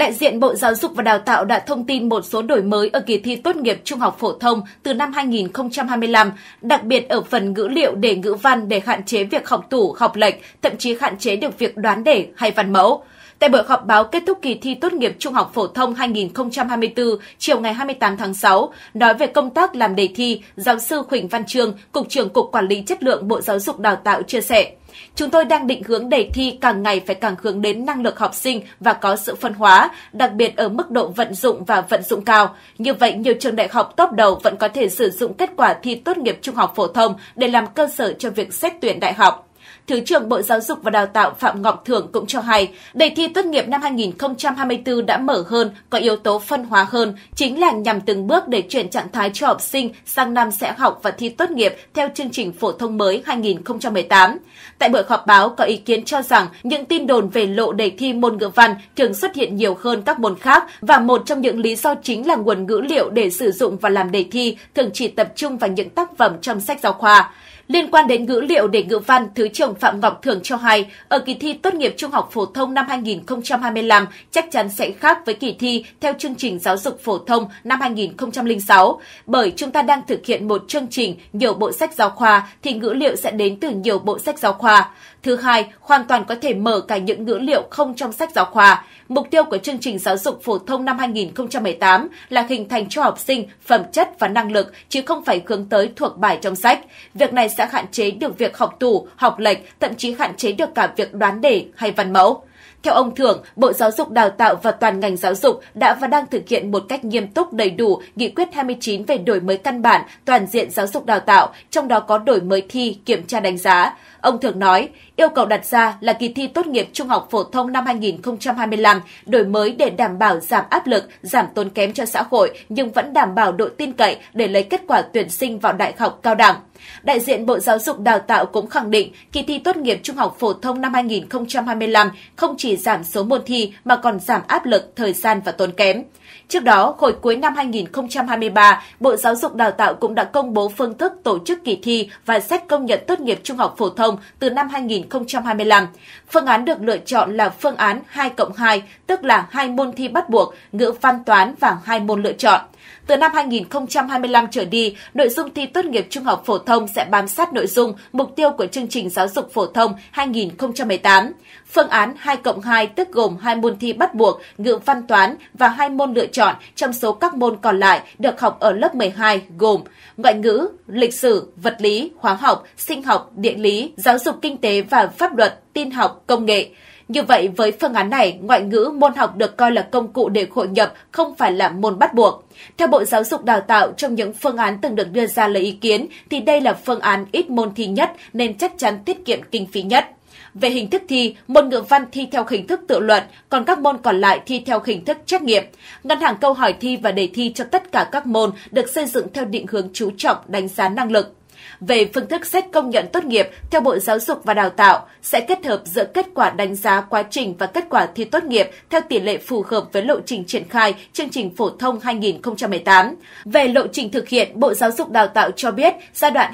đại diện Bộ Giáo dục và Đào tạo đã thông tin một số đổi mới ở kỳ thi tốt nghiệp trung học phổ thông từ năm 2025, đặc biệt ở phần ngữ liệu đề ngữ văn để hạn chế việc học tủ, học lệch, thậm chí hạn chế được việc đoán đề hay văn mẫu. Tại buổi họp báo kết thúc kỳ thi tốt nghiệp trung học phổ thông 2024 chiều ngày 28 tháng 6, nói về công tác làm đề thi, giáo sư Huỳnh Văn Trương, Cục trưởng Cục Quản lý Chất lượng Bộ Giáo dục Đào tạo chia sẻ. Chúng tôi đang định hướng đề thi càng ngày phải càng hướng đến năng lực học sinh và có sự phân hóa, đặc biệt ở mức độ vận dụng và vận dụng cao. Như vậy, nhiều trường đại học top đầu vẫn có thể sử dụng kết quả thi tốt nghiệp trung học phổ thông để làm cơ sở cho việc xét tuyển đại học. Thứ trưởng Bộ Giáo dục và Đào tạo Phạm Ngọc Thưởng cũng cho hay, đề thi tốt nghiệp năm 2024 đã mở hơn, có yếu tố phân hóa hơn, chính là nhằm từng bước để chuyển trạng thái cho học sinh sang năm sẽ học và thi tốt nghiệp theo chương trình phổ thông mới 2018. Tại buổi họp báo, có ý kiến cho rằng những tin đồn về lộ đề thi môn ngữ văn thường xuất hiện nhiều hơn các môn khác và một trong những lý do chính là nguồn ngữ liệu để sử dụng và làm đề thi thường chỉ tập trung vào những tác phẩm trong sách giáo khoa. Liên quan đến ngữ liệu để ngữ văn, Thứ trưởng Phạm Ngọc Thường cho hay, ở kỳ thi tốt nghiệp trung học phổ thông năm 2025 chắc chắn sẽ khác với kỳ thi theo chương trình giáo dục phổ thông năm 2006. Bởi chúng ta đang thực hiện một chương trình nhiều bộ sách giáo khoa thì ngữ liệu sẽ đến từ nhiều bộ sách giáo khoa. Thứ hai, hoàn toàn có thể mở cả những ngữ liệu không trong sách giáo khoa. Mục tiêu của chương trình giáo dục phổ thông năm 2018 là hình thành cho học sinh phẩm chất và năng lực, chứ không phải hướng tới thuộc bài trong sách. Việc này sẽ hạn chế được việc học tủ, học lệch, thậm chí hạn chế được cả việc đoán đề hay văn mẫu. Theo ông Thưởng, Bộ Giáo dục Đào tạo và toàn ngành giáo dục đã và đang thực hiện một cách nghiêm túc đầy đủ Nghị quyết 29 về đổi mới căn bản toàn diện giáo dục đào tạo, trong đó có đổi mới thi, kiểm tra đánh giá. Ông Thưởng nói, yêu cầu đặt ra là kỳ thi tốt nghiệp trung học phổ thông năm 2025 đổi mới để đảm bảo giảm áp lực, giảm tốn kém cho xã hội nhưng vẫn đảm bảo độ tin cậy để lấy kết quả tuyển sinh vào đại học cao đẳng. Đại diện Bộ Giáo dục Đào tạo cũng khẳng định kỳ thi tốt nghiệp trung học phổ thông năm 2025 không chỉ giảm số môn thi mà còn giảm áp lực, thời gian và tốn kém. Trước đó, hồi cuối năm 2023, Bộ Giáo dục Đào tạo cũng đã công bố phương thức tổ chức kỳ thi và xét công nhận tốt nghiệp trung học phổ thông từ năm 2025. Phương án được lựa chọn là phương án 2 cộng 2, tức là hai môn thi bắt buộc, ngữ văn toán và hai môn lựa chọn. Từ năm 2025 trở đi, nội dung thi tốt nghiệp trung học phổ thông sẽ bám sát nội dung, mục tiêu của chương trình giáo dục phổ thông 2018. Phương án 2 cộng 2 tức gồm hai môn thi bắt buộc, ngữ văn toán và hai môn lựa chọn trong số các môn còn lại được học ở lớp 12 gồm ngoại ngữ, lịch sử, vật lý, hóa học, sinh học, địa lý, giáo dục kinh tế và pháp luật, tin học, công nghệ. Như vậy, với phương án này, ngoại ngữ môn học được coi là công cụ để hội nhập, không phải là môn bắt buộc. Theo Bộ Giáo dục Đào tạo, trong những phương án từng được đưa ra lời ý kiến, thì đây là phương án ít môn thi nhất nên chắc chắn tiết kiệm kinh phí nhất. Về hình thức thi, môn ngữ văn thi theo hình thức tự luận, còn các môn còn lại thi theo hình thức trắc nghiệm. Ngân hàng câu hỏi thi và đề thi cho tất cả các môn được xây dựng theo định hướng chú trọng đánh giá năng lực về phương thức xét công nhận tốt nghiệp theo Bộ Giáo dục và Đào tạo sẽ kết hợp giữa kết quả đánh giá quá trình và kết quả thi tốt nghiệp theo tỷ lệ phù hợp với lộ trình triển khai chương trình phổ thông 2018. Về lộ trình thực hiện, Bộ Giáo dục Đào tạo cho biết giai đoạn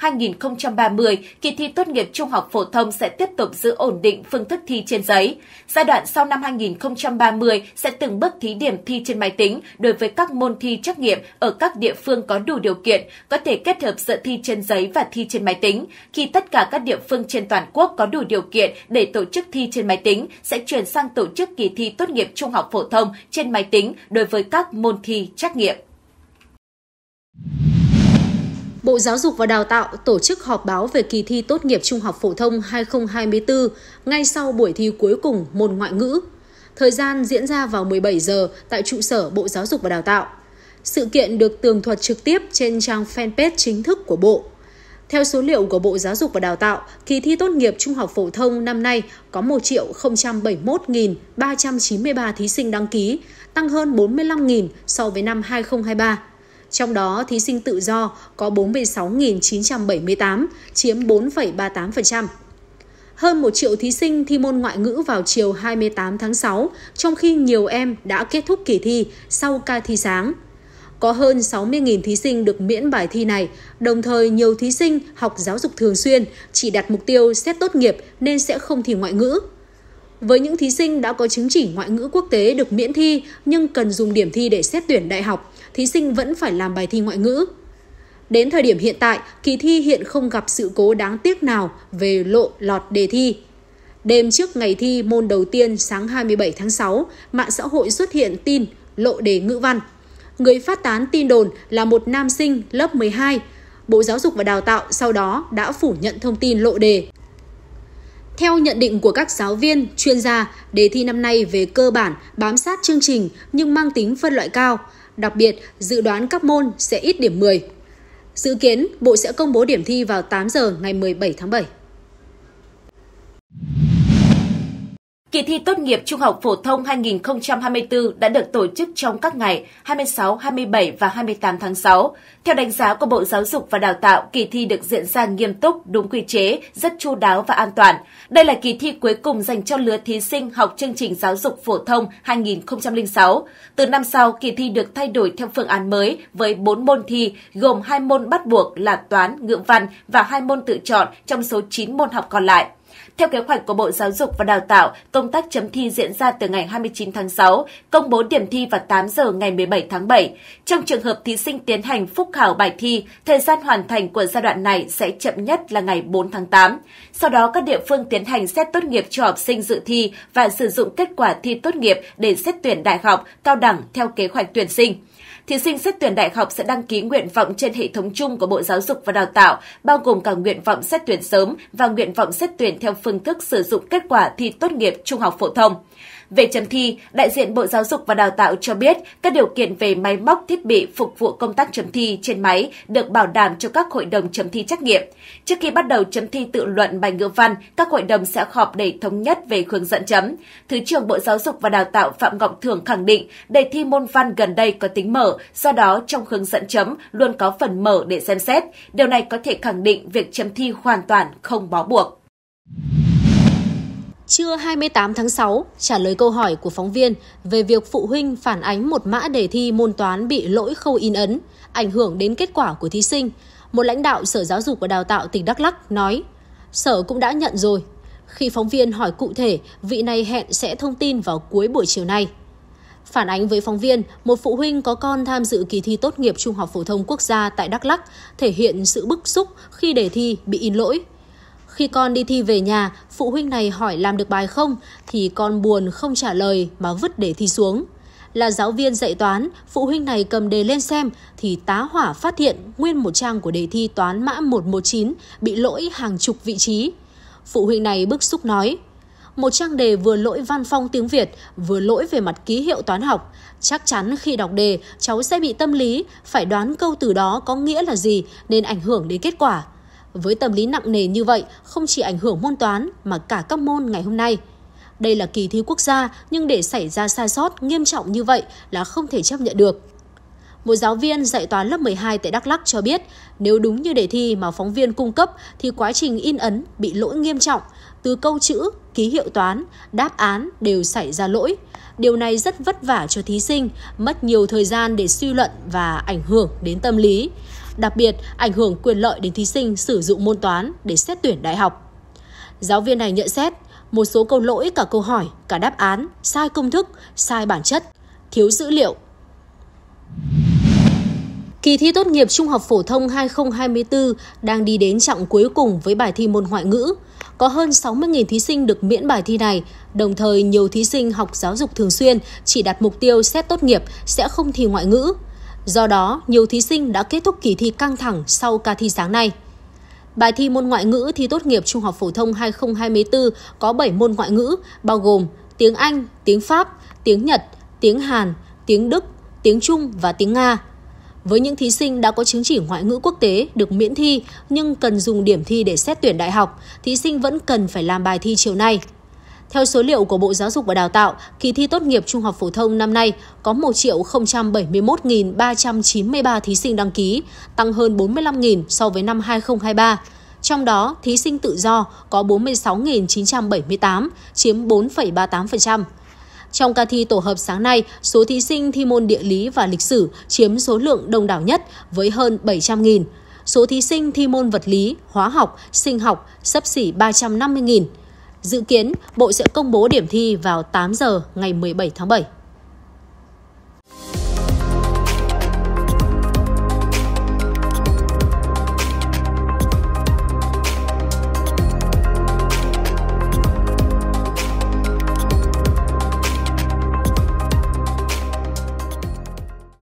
2025-2030, kỳ thi tốt nghiệp trung học phổ thông sẽ tiếp tục giữ ổn định phương thức thi trên giấy. Giai đoạn sau năm 2030 sẽ từng bước thí điểm thi trên máy tính đối với các môn thi trắc nghiệm ở các địa phương có đủ điều kiện, có thể kết kết hợp giữa thi trên giấy và thi trên máy tính. Khi tất cả các địa phương trên toàn quốc có đủ điều kiện để tổ chức thi trên máy tính, sẽ chuyển sang tổ chức kỳ thi tốt nghiệp trung học phổ thông trên máy tính đối với các môn thi trắc nghiệm. Bộ Giáo dục và Đào tạo tổ chức họp báo về kỳ thi tốt nghiệp trung học phổ thông 2024 ngay sau buổi thi cuối cùng môn ngoại ngữ. Thời gian diễn ra vào 17 giờ tại trụ sở Bộ Giáo dục và Đào tạo. Sự kiện được tường thuật trực tiếp trên trang fanpage chính thức của Bộ. Theo số liệu của Bộ Giáo dục và Đào tạo, kỳ thi tốt nghiệp trung học phổ thông năm nay có 1.071.393 thí sinh đăng ký, tăng hơn 45.000 so với năm 2023. Trong đó, thí sinh tự do có 46.978, chiếm 4,38%. Hơn 1 triệu thí sinh thi môn ngoại ngữ vào chiều 28 tháng 6, trong khi nhiều em đã kết thúc kỳ thi sau ca thi sáng – có hơn 60.000 thí sinh được miễn bài thi này. Đồng thời, nhiều thí sinh học giáo dục thường xuyên, chỉ đặt mục tiêu xét tốt nghiệp nên sẽ không thi ngoại ngữ. Với những thí sinh đã có chứng chỉ ngoại ngữ quốc tế được miễn thi nhưng cần dùng điểm thi để xét tuyển đại học, thí sinh vẫn phải làm bài thi ngoại ngữ. Đến thời điểm hiện tại, kỳ thi hiện không gặp sự cố đáng tiếc nào về lộ lọt đề thi. Đêm trước ngày thi môn đầu tiên sáng 27 tháng 6, mạng xã hội xuất hiện tin lộ đề ngữ văn người phát tán tin đồn là một nam sinh lớp 12. Bộ Giáo dục và Đào tạo sau đó đã phủ nhận thông tin lộ đề. Theo nhận định của các giáo viên, chuyên gia, đề thi năm nay về cơ bản bám sát chương trình nhưng mang tính phân loại cao. Đặc biệt, dự đoán các môn sẽ ít điểm 10. Dự kiến, Bộ sẽ công bố điểm thi vào 8 giờ ngày 17 tháng 7. Kỳ thi tốt nghiệp trung học phổ thông 2024 đã được tổ chức trong các ngày 26, 27 và 28 tháng 6. Theo đánh giá của Bộ Giáo dục và Đào tạo, kỳ thi được diễn ra nghiêm túc, đúng quy chế, rất chu đáo và an toàn. Đây là kỳ thi cuối cùng dành cho lứa thí sinh học chương trình giáo dục phổ thông 2006. Từ năm sau, kỳ thi được thay đổi theo phương án mới với 4 môn thi, gồm 2 môn bắt buộc là toán, ngữ văn và 2 môn tự chọn trong số 9 môn học còn lại. Theo kế hoạch của Bộ Giáo dục và Đào tạo, công tác chấm thi diễn ra từ ngày 29 tháng 6, công bố điểm thi vào 8 giờ ngày 17 tháng 7. Trong trường hợp thí sinh tiến hành phúc khảo bài thi, thời gian hoàn thành của giai đoạn này sẽ chậm nhất là ngày 4 tháng 8. Sau đó, các địa phương tiến hành xét tốt nghiệp cho học sinh dự thi và sử dụng kết quả thi tốt nghiệp để xét tuyển đại học, cao đẳng theo kế hoạch tuyển sinh thí sinh xét tuyển đại học sẽ đăng ký nguyện vọng trên hệ thống chung của Bộ Giáo dục và Đào tạo, bao gồm cả nguyện vọng xét tuyển sớm và nguyện vọng xét tuyển theo phương thức sử dụng kết quả thi tốt nghiệp trung học phổ thông. Về chấm thi, đại diện Bộ Giáo dục và Đào tạo cho biết các điều kiện về máy móc thiết bị phục vụ công tác chấm thi trên máy được bảo đảm cho các hội đồng chấm thi trắc nghiệm. Trước khi bắt đầu chấm thi tự luận bài ngữ văn, các hội đồng sẽ họp để thống nhất về hướng dẫn chấm. Thứ trưởng Bộ Giáo dục và Đào tạo Phạm Ngọc Thường khẳng định đề thi môn văn gần đây có tính mở, do đó trong hướng dẫn chấm luôn có phần mở để xem xét. Điều này có thể khẳng định việc chấm thi hoàn toàn không bó buộc. Trưa 28 tháng 6, trả lời câu hỏi của phóng viên về việc phụ huynh phản ánh một mã đề thi môn toán bị lỗi khâu in ấn, ảnh hưởng đến kết quả của thí sinh, một lãnh đạo Sở Giáo dục và Đào tạo tỉnh Đắk Lắk nói, Sở cũng đã nhận rồi. Khi phóng viên hỏi cụ thể, vị này hẹn sẽ thông tin vào cuối buổi chiều nay. Phản ánh với phóng viên, một phụ huynh có con tham dự kỳ thi tốt nghiệp trung học phổ thông quốc gia tại Đắk Lắk thể hiện sự bức xúc khi đề thi bị in lỗi. Khi con đi thi về nhà, phụ huynh này hỏi làm được bài không thì con buồn không trả lời mà vứt đề thi xuống. Là giáo viên dạy toán, phụ huynh này cầm đề lên xem thì tá hỏa phát hiện nguyên một trang của đề thi toán mã 119 bị lỗi hàng chục vị trí. Phụ huynh này bức xúc nói, một trang đề vừa lỗi văn phong tiếng Việt, vừa lỗi về mặt ký hiệu toán học. Chắc chắn khi đọc đề, cháu sẽ bị tâm lý, phải đoán câu từ đó có nghĩa là gì nên ảnh hưởng đến kết quả. Với tâm lý nặng nề như vậy, không chỉ ảnh hưởng môn toán mà cả các môn ngày hôm nay. Đây là kỳ thi quốc gia, nhưng để xảy ra sai sót nghiêm trọng như vậy là không thể chấp nhận được. Một giáo viên dạy toán lớp 12 tại Đắk Lắk cho biết, nếu đúng như đề thi mà phóng viên cung cấp thì quá trình in ấn bị lỗi nghiêm trọng, từ câu chữ ký hiệu toán, đáp án đều xảy ra lỗi. Điều này rất vất vả cho thí sinh, mất nhiều thời gian để suy luận và ảnh hưởng đến tâm lý. Đặc biệt, ảnh hưởng quyền lợi đến thí sinh sử dụng môn toán để xét tuyển đại học. Giáo viên này nhận xét, một số câu lỗi cả câu hỏi, cả đáp án, sai công thức, sai bản chất, thiếu dữ liệu. Kỳ thi tốt nghiệp trung học phổ thông 2024 đang đi đến trọng cuối cùng với bài thi môn ngoại ngữ có hơn 60.000 thí sinh được miễn bài thi này. Đồng thời, nhiều thí sinh học giáo dục thường xuyên chỉ đặt mục tiêu xét tốt nghiệp sẽ không thi ngoại ngữ. Do đó, nhiều thí sinh đã kết thúc kỳ thi căng thẳng sau ca thi sáng nay. Bài thi môn ngoại ngữ thi tốt nghiệp trung học phổ thông 2024 có 7 môn ngoại ngữ, bao gồm tiếng Anh, tiếng Pháp, tiếng Nhật, tiếng Hàn, tiếng Đức, tiếng Trung và tiếng Nga. Với những thí sinh đã có chứng chỉ ngoại ngữ quốc tế được miễn thi nhưng cần dùng điểm thi để xét tuyển đại học, thí sinh vẫn cần phải làm bài thi chiều nay. Theo số liệu của Bộ Giáo dục và Đào tạo, kỳ thi tốt nghiệp trung học phổ thông năm nay có 1.071.393 thí sinh đăng ký, tăng hơn 45.000 so với năm 2023. Trong đó, thí sinh tự do có 46.978, chiếm 4,38%. Trong ca thi tổ hợp sáng nay, số thí sinh thi môn địa lý và lịch sử chiếm số lượng đông đảo nhất với hơn 700.000. Số thí sinh thi môn vật lý, hóa học, sinh học sấp xỉ 350.000. Dự kiến, Bộ sẽ công bố điểm thi vào 8 giờ ngày 17 tháng 7.